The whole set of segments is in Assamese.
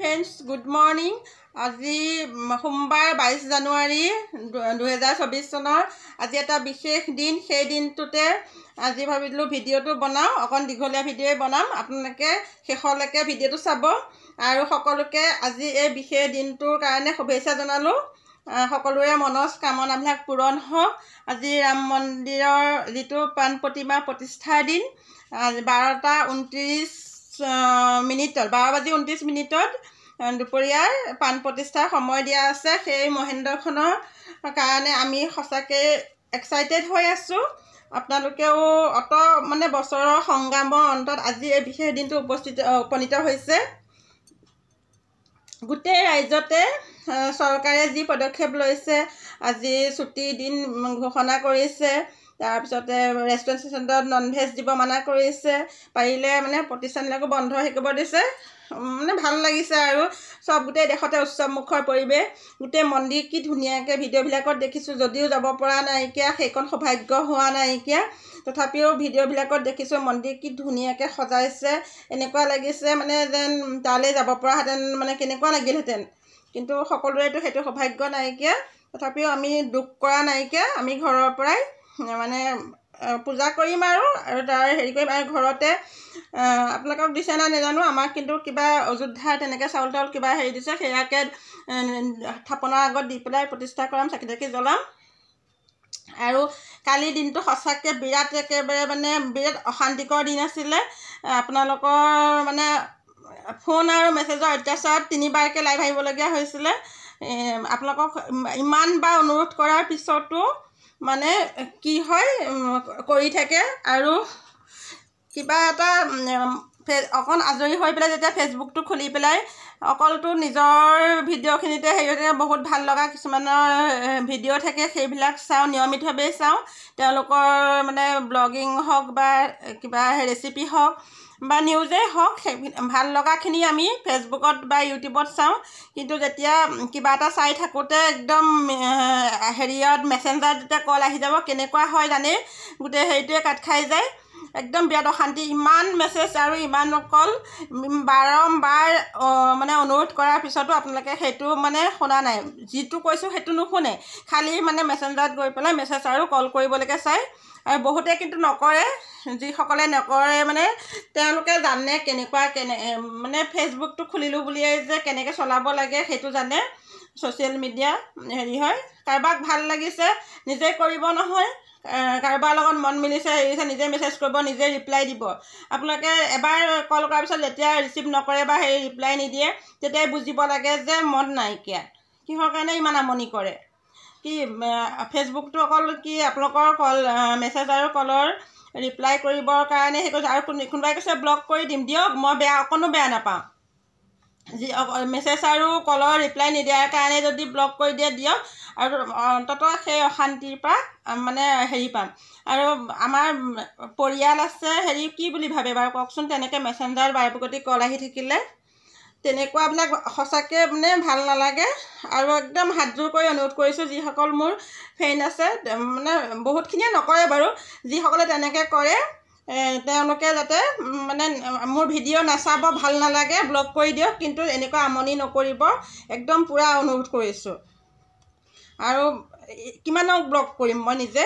ফ্ৰেণ্ডছ গুড মৰ্ণিং আজি সোমবাৰ বাইছ জানুৱাৰী দুহেজাৰ চৌবিছ চনৰ আজি এটা বিশেষ দিন সেই দিনটোতে আজি ভাবিলোঁ ভিডিঅ'টো বনাওঁ অকণ দীঘলীয়া ভিডিঅ'ই বনাম আপোনালোকে শেষলৈকে ভিডিঅ'টো চাব আৰু সকলোকে আজি এই বিশেষ দিনটোৰ কাৰণে শুভেচ্ছা জনালোঁ সকলোৰে মনস্কামনাবিলাক পূৰণ হওক আজি ৰাম মন্দিৰৰ যিটো প্ৰাণ প্ৰতিমা প্ৰতিষ্ঠাৰ দিন বাৰটা ঊনত্ৰিছ মিনিটত বাৰ বাজি ঊনত্ৰিছ মিনিটত দুপৰীয়াৰ প্ৰাণ প্ৰতিষ্ঠাৰ সময় দিয়া আছে সেই মহেন্দ্ৰখনৰ কাৰণে আমি সঁচাকৈ এক্সাইটেড হৈ আছোঁ আপোনালোকেও অত মানে বছৰৰ সংগ্ৰামৰ অন্তত আজি এই বিশেষ দিনটো উপস্থিত উপনীত হৈছে গোটেই ৰাজ্যতে চৰকাৰে যি পদক্ষেপ লৈছে আজি ছুটিৰ দিন ঘোষণা কৰিছে তাৰপিছতে ৰেষ্টুৰেণ্ট চেষ্টুৰেণ্টত ননভেজ দিব মানা কৰিছে পাৰিলে মানে প্ৰতিষ্ঠানবিলাকো বন্ধ শিকিব দিছে মানে ভাল লাগিছে আৰু চব গোটেই দেশতে উৎসৱমুখৰ পৰিৱেশ গোটেই মন্দিৰ কি ধুনীয়াকৈ ভিডিঅ'বিলাকত দেখিছোঁ যদিও যাব পৰা নাইকিয়া সেইকণ সৌভাগ্য হোৱা নাইকিয়া তথাপিও ভিডিঅ'বিলাকত দেখিছোঁ মন্দিৰ কি ধুনীয়াকৈ সজাইছে এনেকুৱা লাগিছে মানে যেন তালৈ যাব পৰাহেঁতেন মানে কেনেকুৱা লাগিলহেঁতেন কিন্তু সকলোৰেতো সেইটো সৌভাগ্য নাইকিয়া তথাপিও আমি দুখ কৰা নাইকিয়া আমি ঘৰৰ পৰাই মানে পূজা কৰিম আৰু আৰু তাৰ হেৰি কৰিম আৰু ঘৰতে আপোনালোকক দিছে নাই নাজানো আমাক কিন্তু কিবা অযোধ্যা তেনেকৈ চাউল তাউল কিবা হেৰি দিছে সেয়াকে থাপনাৰ আগত দি পেলাই প্ৰতিষ্ঠা কৰাম চাকি তাকি জ্বলাম আৰু কালিৰ দিনটো সঁচাকৈ বিৰাট একেবাৰে মানে বিৰাট অশান্তিকৰ দিন আছিলে আপোনালোকৰ মানে ফোন আৰু মেছেজৰ অত্যাচাৰত তিনিবাৰকৈ লাইভ আহিবলগীয়া হৈছিলে আপোনালোকক ইমানবাৰ অনুৰোধ কৰাৰ পিছতো মানে কি হয় কৰি থাকে আৰু কিবা এটা ফেচ অকণ আজৰি হৈ পেলাই যেতিয়া ফেচবুকটো খুলি পেলাই অকলতো নিজৰ ভিডিঅ'খিনিতে হেৰিয়তে বহুত ভাল লগা কিছুমানৰ ভিডিঅ' থাকে সেইবিলাক চাওঁ নিয়মিতভাৱেই চাওঁ তেওঁলোকৰ মানে ব্লগিং হওক বা কিবা ৰেচিপি হওক বা নিউজেই হওক সেই ভাল লগাখিনি আমি ফেচবুকত বা ইউটিউবত চাওঁ কিন্তু যেতিয়া কিবা এটা চাই থাকোঁতে একদম হেৰিয়ত মেছেঞ্জাৰত যেতিয়া কল আহি যাব কেনেকুৱা হয় জানেই গোটেই হেৰিটোৱে কাট খাই যায় একদম বিৰাট অশান্তি ইমান মেছেজ আৰু ইমান অকল বাৰম্বাৰ মানে অনুৰোধ কৰাৰ পিছতো আপোনালোকে সেইটো মানে শুনা নাই যিটো কৈছোঁ সেইটো নুশুনে খালি মানে মেছেঞ্জাৰত গৈ পেলাই মেছেজ আৰু কল কৰিবলৈকে চায় আৰু বহুতে কিন্তু নকৰে যিসকলে নকৰে মানে তেওঁলোকে জানে কেনেকুৱা কেনে মানে ফেচবুকটো খুলিলোঁ বুলিয়েই যে কেনেকৈ চলাব লাগে সেইটো জানে ছ'চিয়েল মিডিয়া হেৰি হয় কাৰোবাক ভাল লাগিছে নিজে কৰিব নহয় কাৰোবাৰ লগত মন মিলিছে হেৰিছে নিজে মেছেজ কৰিব নিজে ৰিপ্লাই দিব আপোনালোকে এবাৰ কল কৰাৰ পিছত যেতিয়া ৰিচিভ নকৰে বা হেৰি ৰিপ্লাই নিদিয়ে তেতিয়াই বুজিব লাগে যে মন নাইকিয়া কিহৰ কাৰণে ইমান আমনি কৰে কি ফেচবুকটো অকল কি আপোনালোকৰ কল মেছেজ আৰু কলৰ ৰিপ্লাই কৰিবৰ কাৰণে সেই কৈছে আৰু কোনোবাই কৈছে ব্লক কৰি দিম দিয়ক মই বেয়া অকণো বেয়া নাপাওঁ যি মেছেজ আৰু কলৰ ৰিপ্লাই নিদিয়াৰ কাৰণে যদি ব্লক কৰি দিয়ে দিয়ক আৰু অন্তত সেই অশান্তিৰ পৰা মানে হেৰি পাম আৰু আমাৰ পৰিয়াল আছে হেৰি কি বুলি ভাবে বাৰু কওকচোন তেনেকৈ মেছেঞ্জাৰ বায়ুপগতি কল আহি থাকিলে তেনেকুৱাবিলাক সঁচাকৈ মানে ভাল নালাগে আৰু একদম হাতযোৰ কৰি অনুৰোধ কৰিছোঁ যিসকল মোৰ ফ্ৰেণ্ড আছে মানে বহুতখিনিয়ে নকৰে বাৰু যিসকলে তেনেকৈ কৰে তেওঁলোকে যাতে মানে মোৰ ভিডিঅ' নাচাব ভাল নালাগে ব্লগ কৰি দিয়ক কিন্তু এনেকুৱা আমনি নকৰিব একদম পূৰা অনুৰোধ কৰিছোঁ আৰু কিমানক ব্লগ কৰিম মই নিজে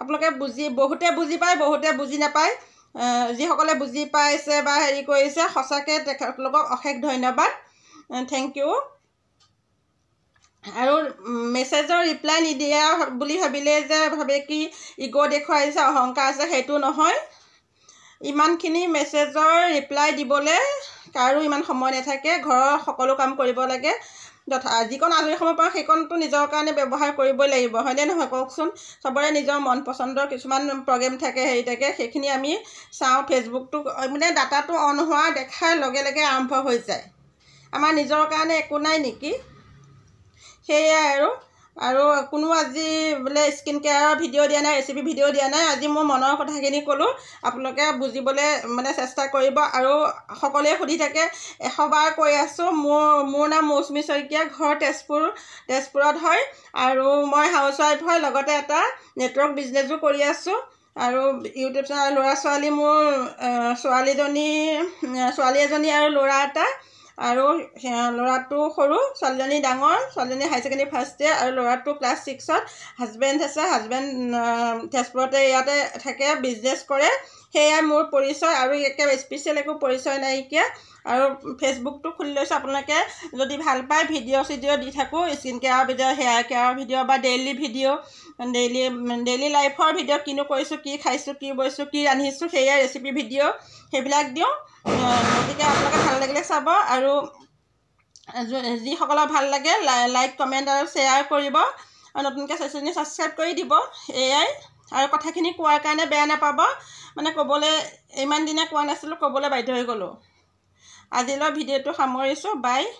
আপোনালোকে বুজি বহুতে বুজি পায় বহুতে বুজি নাপায় যিসকলে বুজি পাইছে বা হেৰি কৰিছে সঁচাকৈ তেখেতলোকক অশেষ ধন্যবাদ থেংক ইউ আৰু মেছেজৰ ৰিপ্লাই নিদিয়া বুলি ভাবিলে যে ভাবে কি ইগ' দেখুৱাইছে অহংকাৰ আছে সেইটো নহয় ইমানখিনি মেছেজৰ ৰিপ্লাই দিবলৈ কাৰো ইমান সময় নাথাকে ঘৰৰ সকলো কাম কৰিব লাগে তথা যিকণ আজৰি সময় পাওঁ সেইকণটো নিজৰ কাৰণে ব্যৱহাৰ কৰিবই লাগিব হয়নে নহয় কওকচোন চবৰে নিজৰ মন পচন্দৰ কিছুমান প্ৰগ্ৰেম থাকে হেৰি থাকে সেইখিনি আমি চাওঁ ফেচবুকটো মানে ডাটাটো অন হোৱা দেখাৰ লগে লগে আৰম্ভ হৈ যায় আমাৰ নিজৰ কাৰণে একো নাই নেকি সেয়াই আৰু আৰু কোনো আজি বোলে স্কিন কেয়াৰৰ ভিডিঅ' দিয়া নাই ৰেচিপি ভিডিঅ' দিয়া নাই আজি মোৰ মনৰ কথাখিনি ক'লোঁ আপোনালোকে বুজিবলৈ মানে চেষ্টা কৰিব আৰু সকলোৱে সুধি থাকে এশবাৰ কৈ আছোঁ মোৰ মোৰ নাম মৌচুমী শইকীয়া ঘৰ তেজপুৰ তেজপুৰত হয় আৰু মই হাউচ ৱাইফ হয় লগতে এটা নেটৱৰ্ক বিজনেছো কৰি আছোঁ আৰু ইউটিউব চেনেল ল'ৰা ছোৱালী মোৰ ছোৱালীজনী ছোৱালী এজনী আৰু ল'ৰা এটা আৰু ল'ৰাটো সৰু ছোৱালীজনী ডাঙৰ ছোৱালীজনী হাই ছেকেণ্ডেৰী ফাৰ্ষ্ট ইয়েৰ আৰু ল'ৰাটো ক্লাছ ছিক্সত হাজবেণ্ড আছে হাজবেণ্ড তেজপুৰতে ইয়াতে থাকে বিজনেছ কৰে সেয়াই মোৰ পৰিচয় আৰু একে স্পেচিয়েল একো পৰিচয় নাইকিয়া আৰু ফেচবুকটো খুলি লৈছোঁ আপোনালোকে যদি ভাল পায় ভিডিঅ' চিডিঅ' দি থাকোঁ স্কিন কেয়াৰৰ ভিডিঅ' হেয়াৰ কেয়াৰৰ ভিডিঅ' বা ডেইলি ভিডিঅ' ডেইলি ডেইলি লাইফৰ ভিডিঅ' কিনো কৰিছোঁ কি খাইছোঁ কি বৈছোঁ কি ৰান্ধিছোঁ সেয়াই ৰেচিপি ভিডিঅ' সেইবিলাক দিওঁ গতিকে আপোনালোকে ভাল লাগিলে চাব আৰু আৰু যিসকলৰ ভাল লাগে লাইক কমেণ্ট আৰু শ্বেয়াৰ কৰিব আৰু নতুনকৈ চেচনি ছাবস্ক্ৰাইব কৰি দিব এয়াই আৰু কথাখিনি কোৱাৰ কাৰণে বেয়া নাপাব মানে ক'বলৈ ইমান দিনে কোৱা নাছিলোঁ ক'বলৈ বাধ্য হৈ গ'লোঁ আজিলৈ ভিডিঅ'টো সামৰিছোঁ বাই